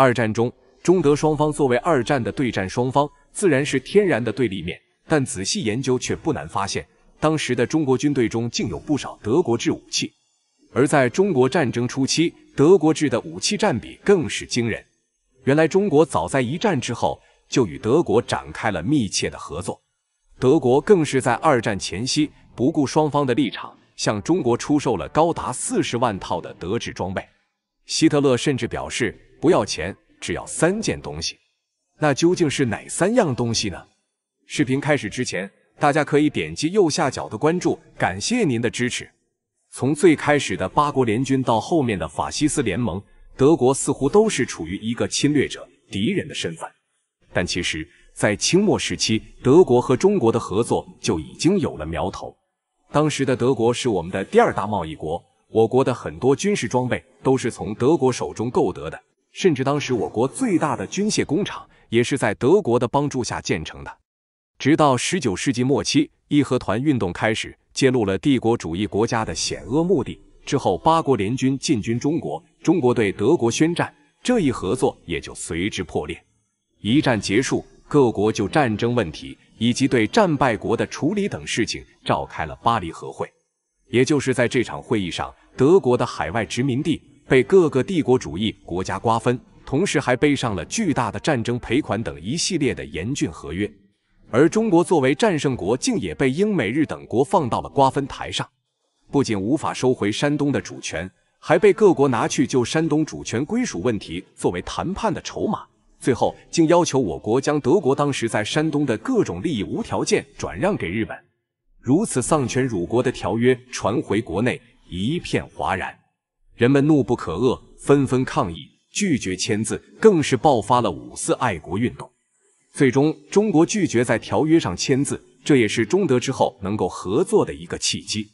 二战中，中德双方作为二战的对战双方，自然是天然的对立面。但仔细研究却不难发现，当时的中国军队中竟有不少德国制武器，而在中国战争初期，德国制的武器占比更是惊人。原来，中国早在一战之后就与德国展开了密切的合作，德国更是在二战前夕不顾双方的立场，向中国出售了高达四十万套的德制装备。希特勒甚至表示。不要钱，只要三件东西。那究竟是哪三样东西呢？视频开始之前，大家可以点击右下角的关注，感谢您的支持。从最开始的八国联军到后面的法西斯联盟，德国似乎都是处于一个侵略者、敌人的身份。但其实，在清末时期，德国和中国的合作就已经有了苗头。当时的德国是我们的第二大贸易国，我国的很多军事装备都是从德国手中购得的。甚至当时我国最大的军械工厂也是在德国的帮助下建成的。直到十九世纪末期，义和团运动开始，揭露了帝国主义国家的险恶目的。之后，八国联军进军中国，中国对德国宣战，这一合作也就随之破裂。一战结束，各国就战争问题以及对战败国的处理等事情召开了巴黎和会。也就是在这场会议上，德国的海外殖民地。被各个帝国主义国家瓜分，同时还背上了巨大的战争赔款等一系列的严峻合约。而中国作为战胜国，竟也被英美日等国放到了瓜分台上，不仅无法收回山东的主权，还被各国拿去就山东主权归属问题作为谈判的筹码，最后竟要求我国将德国当时在山东的各种利益无条件转让给日本。如此丧权辱国的条约传回国内，一片哗然。人们怒不可遏，纷纷抗议，拒绝签字，更是爆发了五四爱国运动。最终，中国拒绝在条约上签字，这也是中德之后能够合作的一个契机。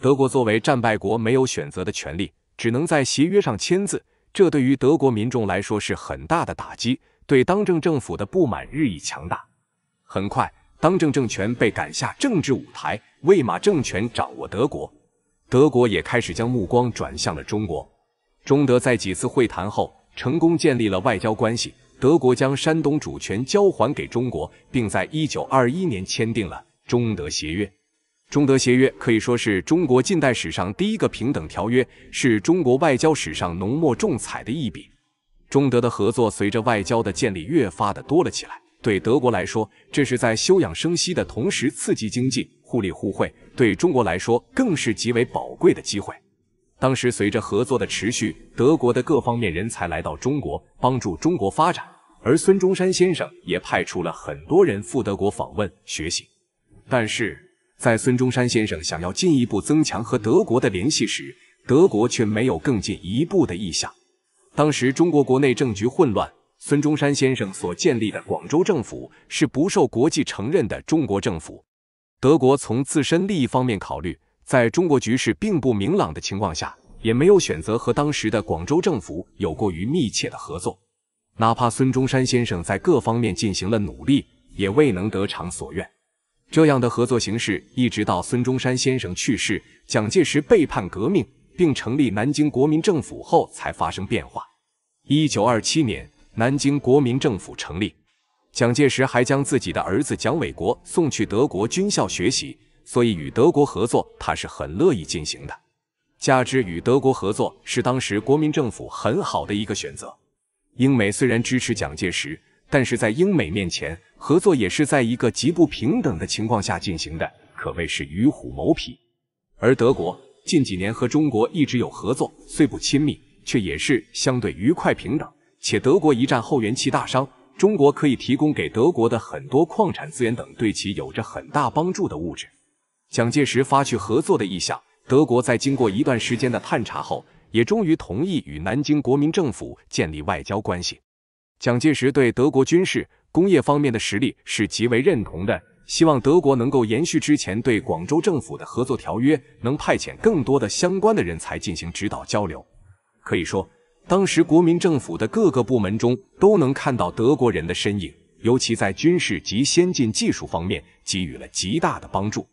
德国作为战败国，没有选择的权利，只能在协约上签字。这对于德国民众来说是很大的打击，对当政政府的不满日益强大。很快，当政政权被赶下政治舞台，魏玛政权掌握德国。德国也开始将目光转向了中国，中德在几次会谈后成功建立了外交关系。德国将山东主权交还给中国，并在1921年签订了《中德协约》。《中德协约》可以说是中国近代史上第一个平等条约，是中国外交史上浓墨重彩的一笔。中德的合作随着外交的建立越发的多了起来。对德国来说，这是在休养生息的同时刺激经济。互利互惠，对中国来说更是极为宝贵的机会。当时，随着合作的持续，德国的各方面人才来到中国，帮助中国发展。而孙中山先生也派出了很多人赴德国访问学习。但是在孙中山先生想要进一步增强和德国的联系时，德国却没有更进一步的意向。当时，中国国内政局混乱，孙中山先生所建立的广州政府是不受国际承认的中国政府。德国从自身利益方面考虑，在中国局势并不明朗的情况下，也没有选择和当时的广州政府有过于密切的合作。哪怕孙中山先生在各方面进行了努力，也未能得偿所愿。这样的合作形式一直到孙中山先生去世、蒋介石背叛革命并成立南京国民政府后才发生变化。一九二七年，南京国民政府成立。蒋介石还将自己的儿子蒋纬国送去德国军校学习，所以与德国合作他是很乐意进行的。加之与德国合作是当时国民政府很好的一个选择。英美虽然支持蒋介石，但是在英美面前合作也是在一个极不平等的情况下进行的，可谓是与虎谋皮。而德国近几年和中国一直有合作，虽不亲密，却也是相对愉快平等。且德国一战后元气大伤。中国可以提供给德国的很多矿产资源等对其有着很大帮助的物质。蒋介石发去合作的意向，德国在经过一段时间的探查后，也终于同意与南京国民政府建立外交关系。蒋介石对德国军事、工业方面的实力是极为认同的，希望德国能够延续之前对广州政府的合作条约，能派遣更多的相关的人才进行指导交流。可以说。当时国民政府的各个部门中都能看到德国人的身影，尤其在军事及先进技术方面给予了极大的帮助。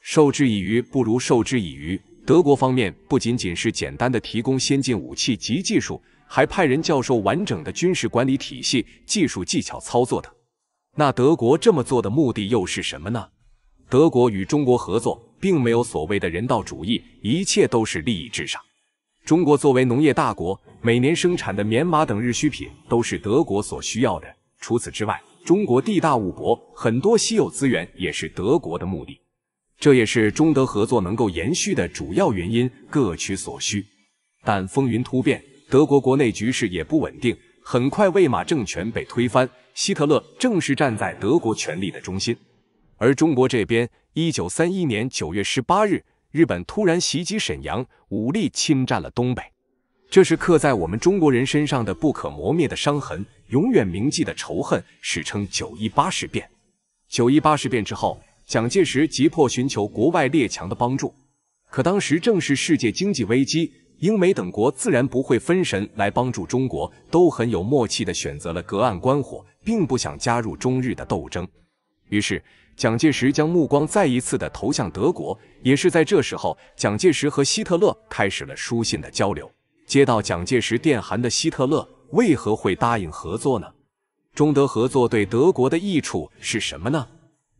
授之以鱼不如授之以渔，德国方面不仅仅是简单的提供先进武器及技术，还派人教授完整的军事管理体系、技术技巧操作等。那德国这么做的目的又是什么呢？德国与中国合作并没有所谓的人道主义，一切都是利益至上。中国作为农业大国，每年生产的棉麻等日需品都是德国所需要的。除此之外，中国地大物博，很多稀有资源也是德国的目的。这也是中德合作能够延续的主要原因，各取所需。但风云突变，德国国内局势也不稳定，很快魏玛政权被推翻，希特勒正式站在德国权力的中心。而中国这边，一九三一年九月十八日。日本突然袭击沈阳，武力侵占了东北，这是刻在我们中国人身上的不可磨灭的伤痕，永远铭记的仇恨，史称九一八事变。九一八事变之后，蒋介石急迫寻求国外列强的帮助，可当时正是世界经济危机，英美等国自然不会分神来帮助中国，都很有默契地选择了隔岸观火，并不想加入中日的斗争。于是，蒋介石将目光再一次的投向德国。也是在这时候，蒋介石和希特勒开始了书信的交流。接到蒋介石电函的希特勒，为何会答应合作呢？中德合作对德国的益处是什么呢？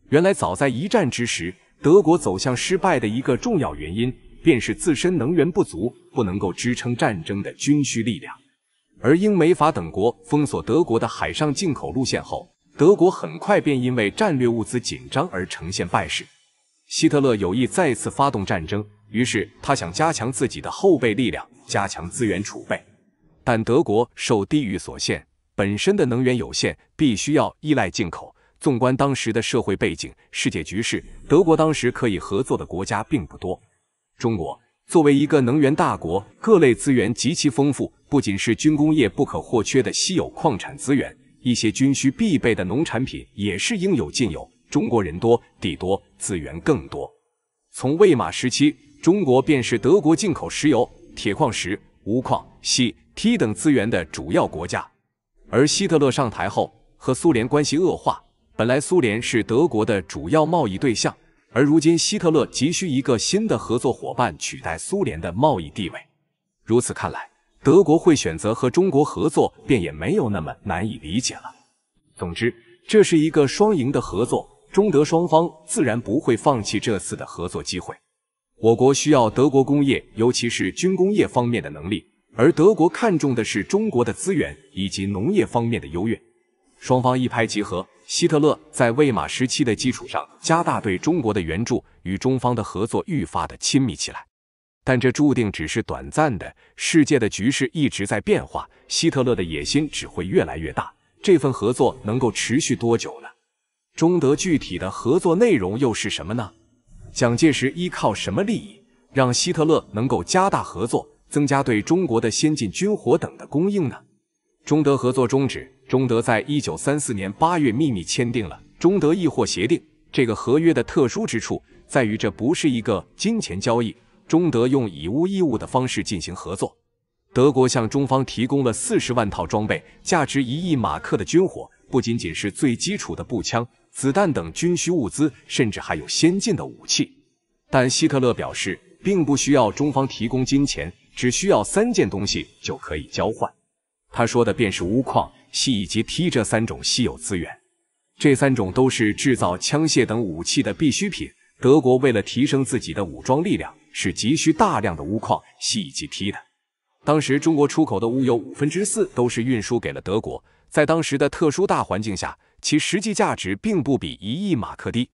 原来，早在一战之时，德国走向失败的一个重要原因，便是自身能源不足，不能够支撑战争的军需力量。而英美法等国封锁德国的海上进口路线后。德国很快便因为战略物资紧张而呈现败势。希特勒有意再次发动战争，于是他想加强自己的后备力量，加强资源储备。但德国受地域所限，本身的能源有限，必须要依赖进口。纵观当时的社会背景、世界局势，德国当时可以合作的国家并不多。中国作为一个能源大国，各类资源极其丰富，不仅是军工业不可或缺的稀有矿产资源。一些军需必备的农产品也是应有尽有。中国人多地多，资源更多。从魏玛时期，中国便是德国进口石油、铁矿石、钨矿、锡、锑等资源的主要国家。而希特勒上台后，和苏联关系恶化，本来苏联是德国的主要贸易对象，而如今希特勒急需一个新的合作伙伴取代苏联的贸易地位。如此看来。德国会选择和中国合作，便也没有那么难以理解了。总之，这是一个双赢的合作，中德双方自然不会放弃这次的合作机会。我国需要德国工业，尤其是军工业方面的能力，而德国看重的是中国的资源以及农业方面的优越。双方一拍即合，希特勒在魏玛时期的基础上加大对中国的援助，与中方的合作愈发的亲密起来。但这注定只是短暂的。世界的局势一直在变化，希特勒的野心只会越来越大。这份合作能够持续多久呢？中德具体的合作内容又是什么呢？蒋介石依靠什么利益让希特勒能够加大合作，增加对中国的先进军火等的供应呢？中德合作终止。中德在一九三四年八月秘密签订了中德易货协定。这个合约的特殊之处在于，这不是一个金钱交易。中德用以物易物的方式进行合作，德国向中方提供了四十万套装备，价值一亿马克的军火，不仅仅是最基础的步枪、子弹等军需物资，甚至还有先进的武器。但希特勒表示，并不需要中方提供金钱，只需要三件东西就可以交换。他说的便是钨矿、锡以及锑这三种稀有资源，这三种都是制造枪械等武器的必需品。德国为了提升自己的武装力量。是急需大量的钨矿、细以及锑的。当时中国出口的钨有五分之四都是运输给了德国，在当时的特殊大环境下，其实际价值并不比一亿马克低。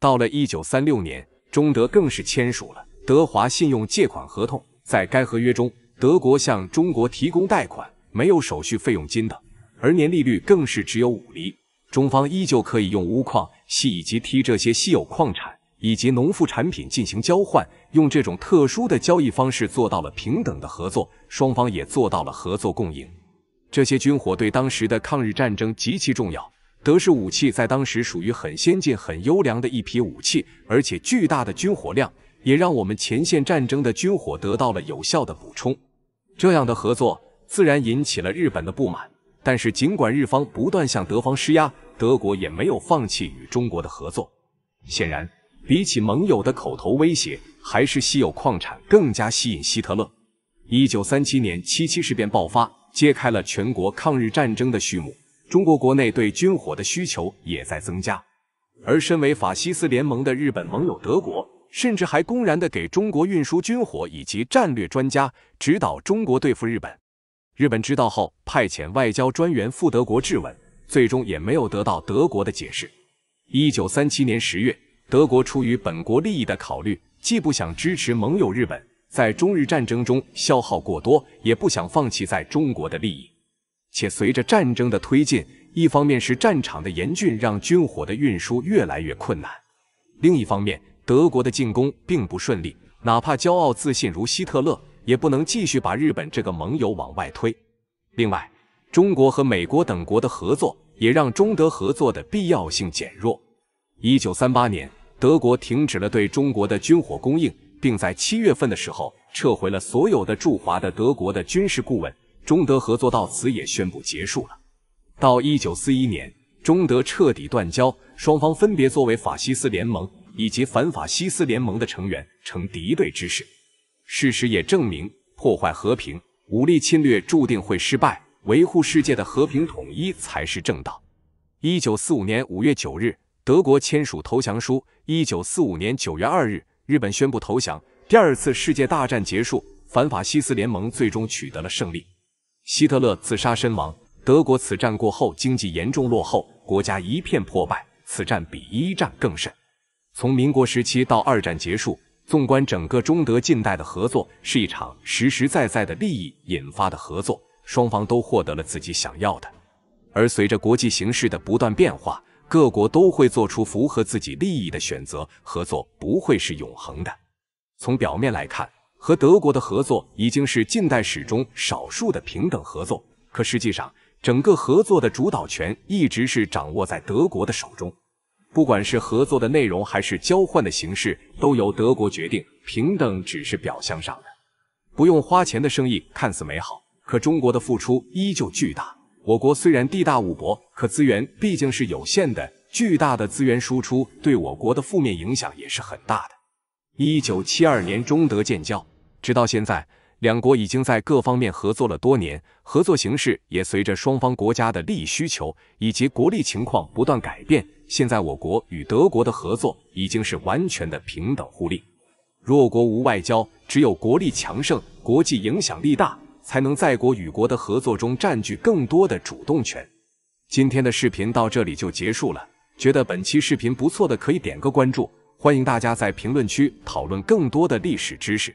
到了一九三六年，中德更是签署了德华信用借款合同，在该合约中，德国向中国提供贷款，没有手续费、用金等，而年利率更是只有五厘，中方依旧可以用钨矿、锡以及锑这些稀有矿产。以及农副产品进行交换，用这种特殊的交易方式做到了平等的合作，双方也做到了合作共赢。这些军火对当时的抗日战争极其重要，德式武器在当时属于很先进、很优良的一批武器，而且巨大的军火量也让我们前线战争的军火得到了有效的补充。这样的合作自然引起了日本的不满，但是尽管日方不断向德方施压，德国也没有放弃与中国的合作。显然。比起盟友的口头威胁，还是稀有矿产更加吸引希特勒。一九三七年七七事变爆发，揭开了全国抗日战争的序幕。中国国内对军火的需求也在增加，而身为法西斯联盟的日本盟友德国，甚至还公然的给中国运输军火以及战略专家指导中国对付日本。日本知道后，派遣外交专员赴德国质问，最终也没有得到德国的解释。一九三七年十月。德国出于本国利益的考虑，既不想支持盟友日本在中日战争中消耗过多，也不想放弃在中国的利益。且随着战争的推进，一方面是战场的严峻让军火的运输越来越困难，另一方面德国的进攻并不顺利，哪怕骄傲自信如希特勒，也不能继续把日本这个盟友往外推。另外，中国和美国等国的合作也让中德合作的必要性减弱。一九三八年，德国停止了对中国的军火供应，并在七月份的时候撤回了所有的驻华的德国的军事顾问。中德合作到此也宣布结束了。到一九四一年，中德彻底断交，双方分别作为法西斯联盟以及反法西斯联盟的成员，呈敌对之势。事实也证明，破坏和平、武力侵略注定会失败，维护世界的和平统一才是正道。一九四五年五月九日。德国签署投降书，一九四五年九月二日，日本宣布投降，第二次世界大战结束，反法西斯联盟最终取得了胜利。希特勒自杀身亡，德国此战过后经济严重落后，国家一片破败，此战比一战更甚。从民国时期到二战结束，纵观整个中德近代的合作，是一场实实在在的利益引发的合作，双方都获得了自己想要的。而随着国际形势的不断变化，各国都会做出符合自己利益的选择，合作不会是永恒的。从表面来看，和德国的合作已经是近代史中少数的平等合作，可实际上，整个合作的主导权一直是掌握在德国的手中。不管是合作的内容，还是交换的形式，都由德国决定，平等只是表象上的。不用花钱的生意看似美好，可中国的付出依旧巨大。我国虽然地大物博，可资源毕竟是有限的。巨大的资源输出对我国的负面影响也是很大的。一九七二年中德建交，直到现在，两国已经在各方面合作了多年，合作形式也随着双方国家的利益需求以及国力情况不断改变。现在我国与德国的合作已经是完全的平等互利。弱国无外交，只有国力强盛，国际影响力大。才能在国与国的合作中占据更多的主动权。今天的视频到这里就结束了，觉得本期视频不错的可以点个关注，欢迎大家在评论区讨论更多的历史知识。